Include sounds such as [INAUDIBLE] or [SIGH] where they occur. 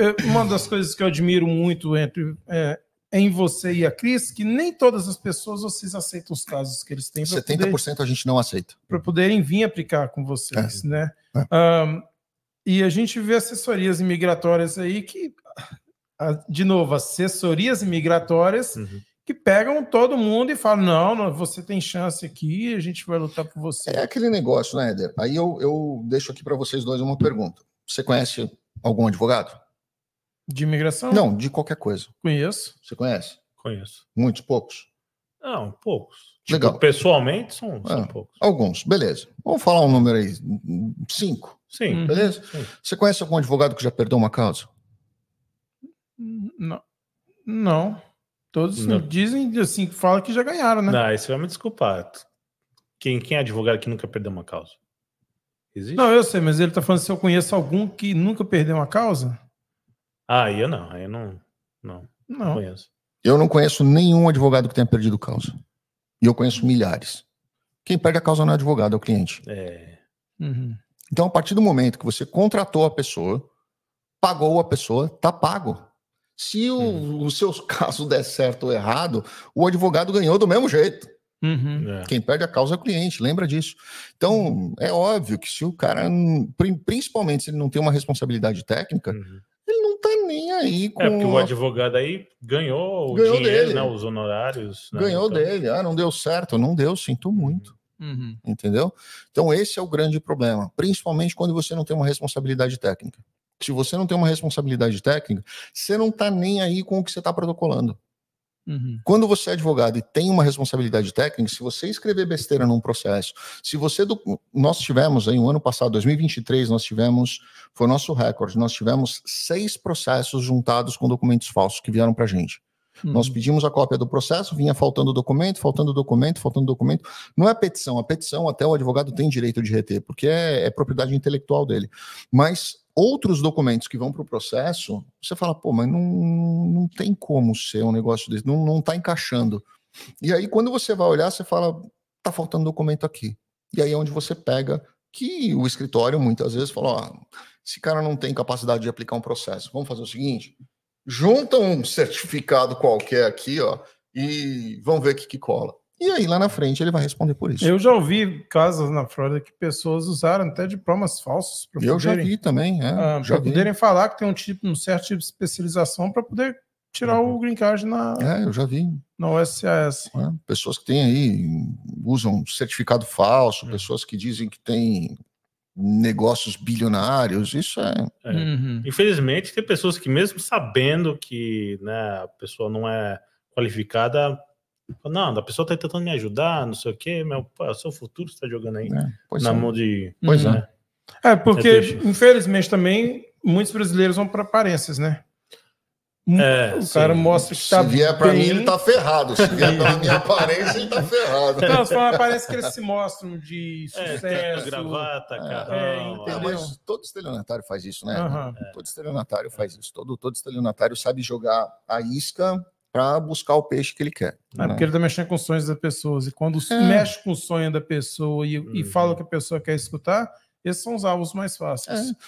Eh, uma das coisas que eu admiro muito entre, é, em você e a Cris, que nem todas as pessoas vocês aceitam os casos que eles têm. 70% poder, a gente não aceita. Para poderem vir aplicar com vocês, é. né? É. Um, e a gente vê assessorias imigratórias aí que, de novo, assessorias imigratórias uhum. que pegam todo mundo e falam: não, você tem chance aqui, a gente vai lutar por você. É aquele negócio, né, Eder? Aí eu, eu deixo aqui para vocês dois uma pergunta. Você conhece algum advogado? De imigração? Não, de qualquer coisa. Conheço. Você conhece? Conheço. Muitos, poucos? Não, poucos. Tipo, Legal. Tipo, pessoalmente são, são ah, poucos. Alguns, beleza. Vamos falar um número aí. Cinco. Sim. Uhum. Beleza? Sim. Você conhece algum advogado que já perdeu uma causa? Não. Não. Todos não. dizem assim, falam que já ganharam, né? Não, isso vai me desculpar. Quem, quem é advogado que nunca perdeu uma causa? Existe? Não, eu sei, mas ele está falando se eu conheço algum que nunca perdeu uma causa? Ah, eu não, eu não, não, não, não. conheço. Eu não conheço nenhum advogado que tenha perdido causa. E eu conheço milhares. Quem perde a causa não é advogado, é o cliente. É. Uhum. Então, a partir do momento que você contratou a pessoa, pagou a pessoa, tá pago. Se o, uhum. o seu caso der certo ou errado, o advogado ganhou do mesmo jeito. Uhum. É. Quem perde a causa é o cliente, lembra disso. Então, uhum. é óbvio que se o cara, principalmente se ele não tem uma responsabilidade técnica, uhum tá nem aí com. É, porque o advogado aí ganhou, ganhou o dinheiro, né, dele. Né, os honorários. Né, ganhou então. dele. Ah, não deu certo. Não deu, sinto muito. Uhum. Entendeu? Então, esse é o grande problema, principalmente quando você não tem uma responsabilidade técnica. Se você não tem uma responsabilidade técnica, você não tá nem aí com o que você tá protocolando. Uhum. Quando você é advogado e tem uma responsabilidade técnica, se você escrever besteira num processo, se você do, nós tivemos em um ano passado, 2023, nós tivemos foi nosso recorde, nós tivemos seis processos juntados com documentos falsos que vieram para a gente. Uhum. Nós pedimos a cópia do processo, vinha faltando documento, faltando documento, faltando documento. Não é petição, a petição até o advogado tem direito de reter, porque é, é propriedade intelectual dele. Mas outros documentos que vão para o processo, você fala, pô, mas não, não tem como ser um negócio desse, não, não tá encaixando. E aí, quando você vai olhar, você fala, tá faltando documento aqui. E aí é onde você pega que o escritório muitas vezes fala, ó, esse cara não tem capacidade de aplicar um processo, vamos fazer o seguinte, junta um certificado qualquer aqui, ó, e vamos ver o que, que cola. E aí, lá na frente, ele vai responder por isso. Eu já ouvi casos na Flórida que pessoas usaram até diplomas falsos poderem... Eu já vi também, é, uh, poderem falar que tem um, tipo, um certo tipo de especialização para poder tirar uhum. o green card na... É, eu já vi. Na USCIS. É, pessoas que têm aí, usam certificado falso, uhum. pessoas que dizem que têm negócios bilionários, isso é... é. Uhum. Infelizmente, tem pessoas que mesmo sabendo que né, a pessoa não é qualificada não, a pessoa tá tentando me ajudar, não sei o quê, meu, pô, é o seu futuro está jogando aí é, na é. mão de. Pois né? é. É, porque, é infelizmente, também muitos brasileiros vão para aparências, né? É, o cara sim. mostra que Se tá vier para bem... mim, ele tá ferrado. Se vier para minha [LAUGHS] aparência, ele tá ferrado. Não, só aparece que eles se mostram de é, sucesso. É, gravata, cara. É, é, mas todo estelionatário faz isso, né? Uhum. Todo estelionatário faz isso. Todo, todo estelionatário sabe jogar a isca para buscar o peixe que ele quer. É né? porque ele está mexendo com os sonhos das pessoas. E quando é. mexe com o sonho da pessoa e, uhum. e fala o uhum. que a pessoa quer escutar, esses são os alvos mais fáceis. É.